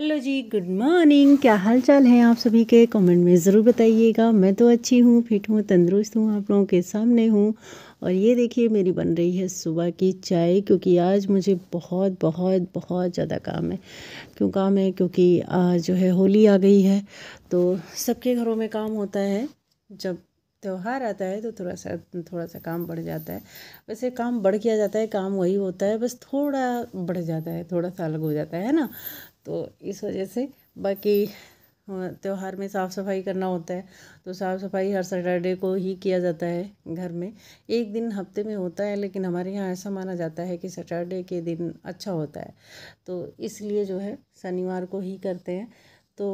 hello जी good morning क्या हाल चाल है आप सभी के कमेंट में ज़रूर बताइएगा मैं तो अच्छी हूँ फिट हूँ तंदुरुस्त हूँ आप लोगों के सामने हूँ और ये देखिए मेरी बन रही है सुबह की चाय क्योंकि आज मुझे बहुत बहुत बहुत ज़्यादा काम है क्यों काम है क्योंकि आज जो है होली आ गई है तो सबके घरों में काम होता है जब त्यौहार आता है तो थोड़ा सा थोड़ा सा काम बढ़ जाता है वैसे काम बढ़ किया जाता है काम वही होता है बस थोड़ा बढ़ जाता है थोड़ा सा अलग हो जाता है ना तो इस वजह से बाकी हाँ, त्यौहार में साफ़ सफाई करना होता है तो साफ़ सफाई हर सैटरडे को ही किया जाता है घर में एक दिन हफ्ते में होता है लेकिन हमारे यहाँ ऐसा माना जाता है कि सैटरडे के दिन अच्छा होता है तो इसलिए जो है शनिवार को ही करते हैं तो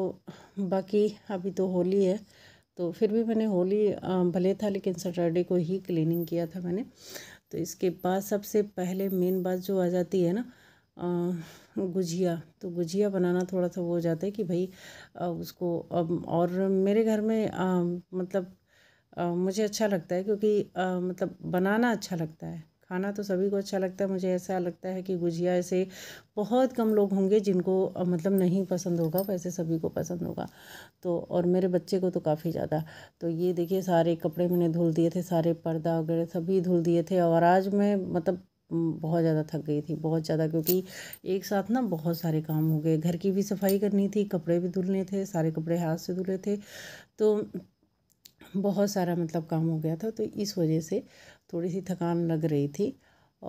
बाकी अभी तो होली है तो फिर भी मैंने होली भले था लेकिन सैटरडे को ही क्लीनिंग किया था मैंने तो इसके बाद सबसे पहले मेन बात जो आ जाती है ना गुजिया तो गुजिया बनाना थोड़ा सा वो हो जाता है कि भाई उसको अब और मेरे घर में मतलब मुझे अच्छा लगता है क्योंकि मतलब बनाना अच्छा लगता है खाना तो सभी को अच्छा लगता है मुझे ऐसा लगता है कि गुजिया ऐसे बहुत कम लोग होंगे जिनको मतलब नहीं पसंद होगा वैसे सभी को पसंद होगा तो और मेरे बच्चे को तो काफ़ी ज़्यादा तो ये देखिए सारे कपड़े मैंने धुल दिए थे सारे पर्दा वगैरह सभी धुल दिए थे और आज मैं मतलब बहुत ज़्यादा थक गई थी बहुत ज़्यादा क्योंकि एक साथ ना बहुत सारे काम हो गए घर की भी सफाई करनी थी कपड़े भी धुलने थे सारे कपड़े हाथ से धुले थे तो बहुत सारा मतलब काम हो गया था तो इस वजह से थोड़ी सी थकान लग रही थी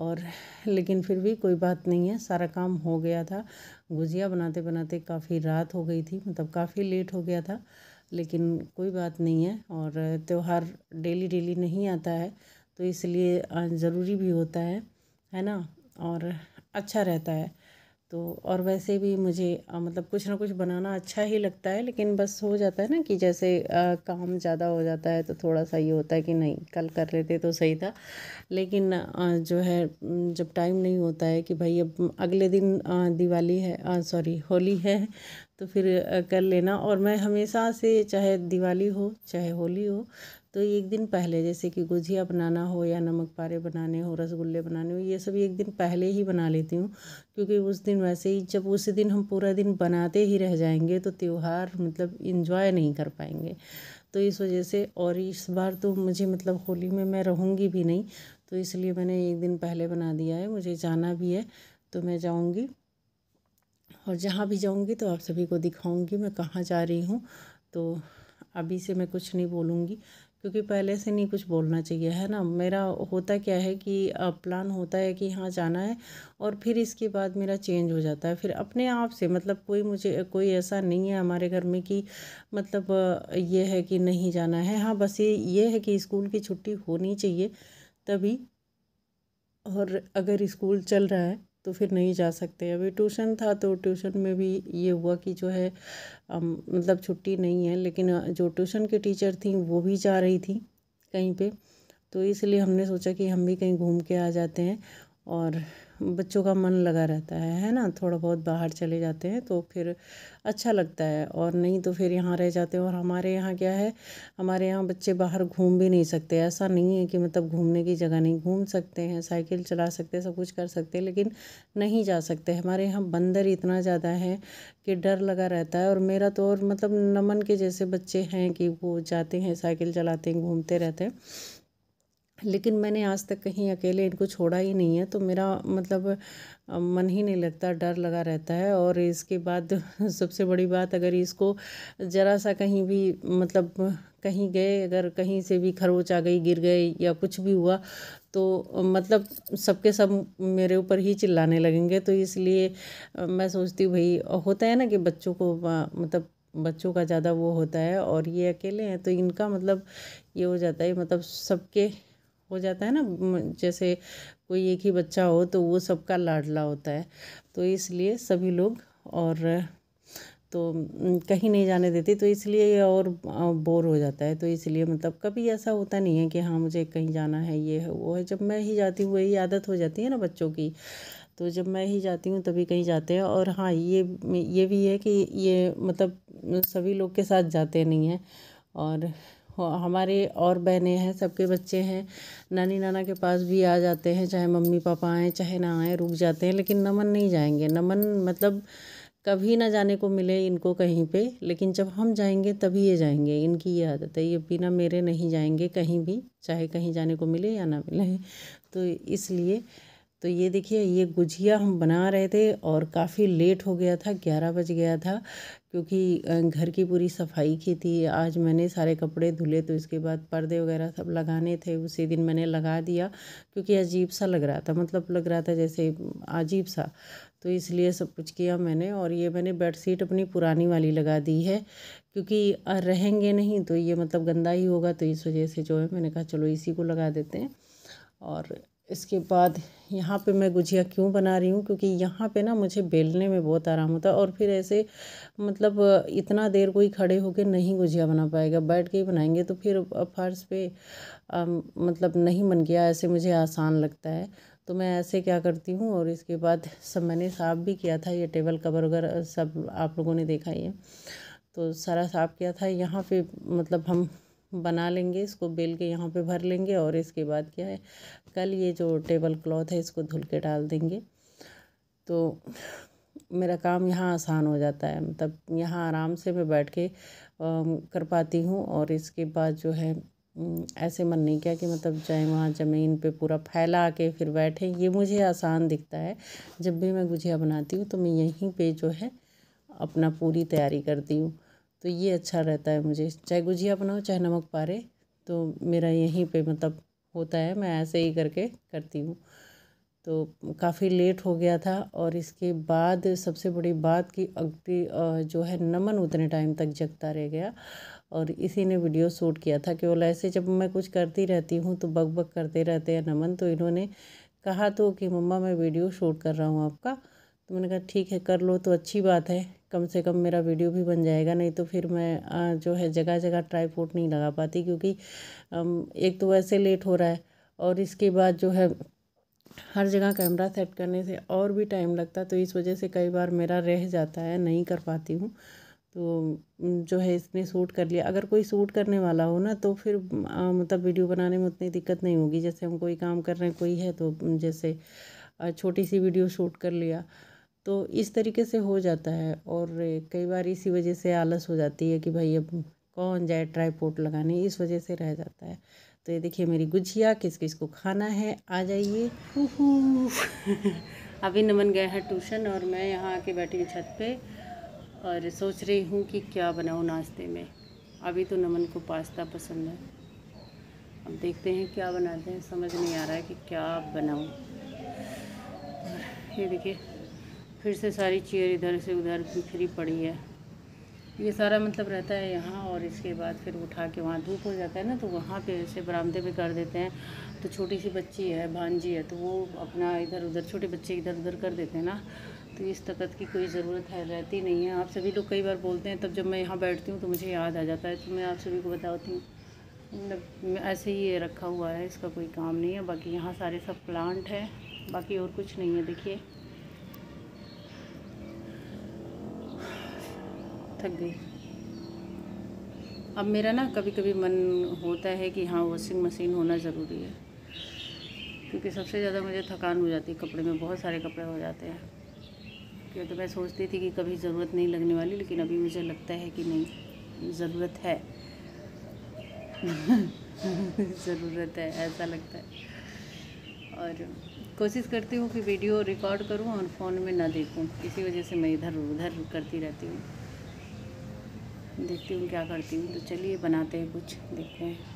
और लेकिन फिर भी कोई बात नहीं है सारा काम हो गया था गुजिया बनाते बनाते काफ़ी रात हो गई थी मतलब काफ़ी लेट हो गया था लेकिन कोई बात नहीं है और त्यौहार डेली डेली नहीं आता है तो इसलिए ज़रूरी भी होता है है ना और अच्छा रहता है तो और वैसे भी मुझे आ, मतलब कुछ ना कुछ बनाना अच्छा ही लगता है लेकिन बस हो जाता है ना कि जैसे आ, काम ज़्यादा हो जाता है तो थोड़ा सा ये होता है कि नहीं कल कर लेते तो सही था लेकिन आ, जो है जब टाइम नहीं होता है कि भाई अब अगले दिन आ, दिवाली है सॉरी होली है तो फिर कर लेना और मैं हमेशा से चाहे दिवाली हो चाहे होली हो तो एक दिन पहले जैसे कि गुजिया बनाना हो या नमक पारे बनाने हो रसगुल्ले बनाने हो ये सब एक दिन पहले ही बना लेती हूँ क्योंकि उस दिन वैसे ही जब उस दिन हम पूरा दिन बनाते ही रह जाएंगे तो त्यौहार मतलब इन्जॉय नहीं कर पाएंगे तो इस वजह से और इस बार तो मुझे मतलब होली में मैं रहूँगी भी नहीं तो इसलिए मैंने एक दिन पहले बना दिया है मुझे जाना भी है तो मैं जाऊँगी और जहाँ भी जाऊँगी तो आप सभी को दिखाऊँगी मैं कहाँ जा रही हूँ तो अभी से मैं कुछ नहीं बोलूँगी क्योंकि पहले से नहीं कुछ बोलना चाहिए है ना मेरा होता क्या है कि प्लान होता है कि यहाँ जाना है और फिर इसके बाद मेरा चेंज हो जाता है फिर अपने आप से मतलब कोई मुझे कोई ऐसा नहीं है हमारे घर में कि मतलब ये है कि नहीं जाना है हाँ बस ये ये है कि स्कूल की छुट्टी होनी चाहिए तभी और अगर स्कूल चल रहा है तो फिर नहीं जा सकते अभी ट्यूशन था तो ट्यूशन में भी ये हुआ कि जो है मतलब छुट्टी नहीं है लेकिन जो ट्यूशन की टीचर थी वो भी जा रही थी कहीं पे तो इसलिए हमने सोचा कि हम भी कहीं घूम के आ जाते हैं और बच्चों का मन लगा रहता है है ना थोड़ा बहुत बाहर चले जाते हैं तो फिर अच्छा लगता है और नहीं तो फिर यहाँ रह जाते हैं और हमारे यहाँ क्या है हमारे यहाँ बच्चे बाहर घूम भी नहीं सकते ऐसा नहीं है कि मतलब घूमने की जगह नहीं घूम सकते हैं साइकिल चला सकते हैं सब कुछ कर सकते हैं लेकिन नहीं जा सकते हमारे यहाँ बंदर इतना ज़्यादा है कि डर लगा रहता है और मेरा तो और मतलब नमन के जैसे बच्चे हैं कि वो जाते हैं साइकिल चलाते हैं घूमते रहते हैं लेकिन मैंने आज तक कहीं अकेले इनको छोड़ा ही नहीं है तो मेरा मतलब मन ही नहीं लगता डर लगा रहता है और इसके बाद सबसे बड़ी बात अगर इसको ज़रा सा कहीं भी मतलब कहीं गए अगर कहीं से भी खरोच आ गई गिर गए या कुछ भी हुआ तो मतलब सबके सब मेरे ऊपर ही चिल्लाने लगेंगे तो इसलिए मैं सोचती हूँ भाई होता है ना कि बच्चों को मतलब बच्चों का ज़्यादा वो होता है और ये अकेले हैं तो इनका मतलब ये हो जाता है मतलब सबके हो जाता है ना जैसे कोई एक ही बच्चा हो तो वो सबका लाडला होता है तो इसलिए सभी लोग और तो कहीं नहीं जाने देती तो इसलिए और बोर हो जाता है तो इसलिए मतलब कभी ऐसा होता नहीं है कि हाँ मुझे कहीं जाना है ये है वो है जब मैं ही जाती हूँ वही आदत हो जाती है ना बच्चों की तो जब मैं ही जाती हूँ तभी कहीं जाते हैं और हाँ ये ये भी है कि ये मतलब सभी लोग के साथ जाते नहीं हैं और हाँ, हमारे और बहनें हैं सबके बच्चे हैं नानी नाना के पास भी आ जाते हैं चाहे मम्मी पापा आएँ चाहे ना आएँ रुक जाते हैं लेकिन नमन नहीं जाएंगे नमन मतलब कभी ना जाने को मिले इनको कहीं पे लेकिन जब हम जाएंगे तभी ये जाएंगे इनकी ये आदत है ये बिना मेरे नहीं जाएंगे कहीं भी चाहे कहीं जाने को मिले या ना मिले तो इसलिए तो ये देखिए ये गुजिया हम बना रहे थे और काफ़ी लेट हो गया था ग्यारह बज गया था क्योंकि घर की पूरी सफाई की थी आज मैंने सारे कपड़े धुले तो इसके बाद पर्दे वगैरह सब लगाने थे उसी दिन मैंने लगा दिया क्योंकि अजीब सा लग रहा था मतलब लग रहा था जैसे अजीब सा तो इसलिए सब कुछ किया मैंने और ये मैंने बेडशीट अपनी पुरानी वाली लगा दी है क्योंकि रहेंगे नहीं तो ये मतलब गंदा ही होगा तो इस वजह से जो है मैंने कहा चलो इसी को लगा देते हैं और इसके बाद यहाँ पे मैं गुजिया क्यों बना रही हूँ क्योंकि यहाँ पे ना मुझे बेलने में बहुत आराम होता है और फिर ऐसे मतलब इतना देर कोई खड़े होकर नहीं गुजिया बना पाएगा बैठ के ही बनाएंगे तो फिर फर्श पे आ, मतलब नहीं बन गया ऐसे मुझे आसान लगता है तो मैं ऐसे क्या करती हूँ और इसके बाद सब मैंने साफ़ भी किया था ये टेबल कवर वगैरह सब आप लोगों ने देखा ही है तो सारा साफ़ किया था यहाँ पे मतलब हम बना लेंगे इसको बेल के यहाँ पे भर लेंगे और इसके बाद क्या है कल ये जो टेबल क्लॉथ है इसको धुल के डाल देंगे तो मेरा काम यहाँ आसान हो जाता है मतलब यहाँ आराम से मैं बैठ के कर पाती हूँ और इसके बाद जो है ऐसे मन नहीं किया कि मतलब जाए वहाँ ज़मीन पे पूरा फैला के फिर बैठे ये मुझे आसान दिखता है जब भी मैं गुजिया बनाती हूँ तो मैं यहीं पे जो है अपना पूरी तैयारी करती हूँ तो ये अच्छा रहता है मुझे चाहे गुजिया बनाओ चाहे नमक पारे तो मेरा यहीं पे मतलब होता है मैं ऐसे ही करके करती हूँ तो काफ़ी लेट हो गया था और इसके बाद सबसे बड़ी बात कि अगली जो है नमन उतने टाइम तक जगता रह गया और इसी ने वीडियो शूट किया था कि वो ऐसे जब मैं कुछ करती रहती हूँ तो बग बग करते रहते हैं नमन तो इन्होंने कहा तो कि मम्मा मैं वीडियो शूट कर रहा हूँ आपका तो मैंने कहा ठीक है कर लो तो अच्छी बात है कम से कम मेरा वीडियो भी बन जाएगा नहीं तो फिर मैं जो है जगह जगह ट्राईपोर्ट नहीं लगा पाती क्योंकि एक तो वैसे लेट हो रहा है और इसके बाद जो है हर जगह कैमरा सेट करने से और भी टाइम लगता तो इस वजह से कई बार मेरा रह जाता है नहीं कर पाती हूँ तो जो है इसने सूट कर लिया अगर कोई सूट करने वाला हो ना तो फिर आ, मतलब वीडियो बनाने में उतनी दिक्कत नहीं होगी जैसे हम कोई काम कर रहे हैं कोई है तो जैसे छोटी सी वीडियो शूट कर लिया तो इस तरीके से हो जाता है और कई बार इसी वजह से आलस हो जाती है कि भाई अब कौन जाए ट्राईपोर्ट लगाने इस वजह से रह जाता है तो ये देखिए मेरी गुजिया किस किस को खाना है आ जाइए अभी नमन गया है ट्यूशन और मैं यहाँ आके बैठी हूँ छत पे और सोच रही हूँ कि क्या बनाऊँ नाश्ते में अभी तो नमन को पास्ता पसंद है अब देखते हैं क्या बनाते हैं समझ नहीं आ रहा है कि क्या बनाऊँ ये देखिए फिर से सारी चेयर इधर से उधर बिखरी पड़ी है ये सारा मतलब रहता है यहाँ और इसके बाद फिर उठा के वहाँ धूप हो जाता है ना तो वहाँ पे ऐसे बरामदे पे कर देते हैं तो छोटी सी बच्ची है भांजी है तो वो अपना इधर उधर छोटे बच्चे इधर उधर कर देते हैं ना तो इस तकत की कोई ज़रूरत है रहती नहीं है आप सभी लोग कई बार बोलते हैं तब जब मैं यहाँ बैठती हूँ तो मुझे याद आ जाता है तो मैं आप सभी को बताती हूँ मतलब ऐसे ही रखा हुआ है इसका कोई काम नहीं है बाकी यहाँ सारे सब प्लांट है बाकी और कुछ नहीं है देखिए थक गई अब मेरा ना कभी कभी मन होता है कि हाँ वॉशिंग मशीन होना ज़रूरी है क्योंकि सबसे ज़्यादा मुझे थकान हो जाती है कपड़े में बहुत सारे कपड़े हो जाते हैं क्यों तो मैं सोचती थी कि कभी ज़रूरत नहीं लगने वाली लेकिन अभी मुझे लगता है कि नहीं ज़रूरत है ज़रूरत है ऐसा लगता है और कोशिश करती हूँ कि वीडियो रिकॉर्ड करूँ और फ़ोन में ना देखूँ इसी वजह से मैं इधर उधर करती रहती हूँ देखती हूँ क्या करती हूँ तो चलिए बनाते हैं कुछ देखते हैं